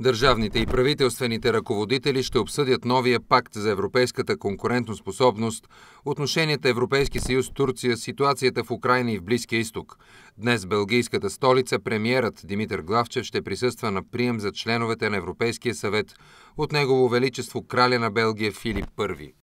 Държавните и правителствените ръководители ще обсъдят новия пакт за европейската конкурентоспособност, отношенията Европейски съюз Турция, ситуацията в Украина и в Близкия изток. Днес Белгийската столица премиерът Димитър Главчев ще присъства на прием за членовете на Европейския съвет от Негово Величество Краля на Белгия Филип I.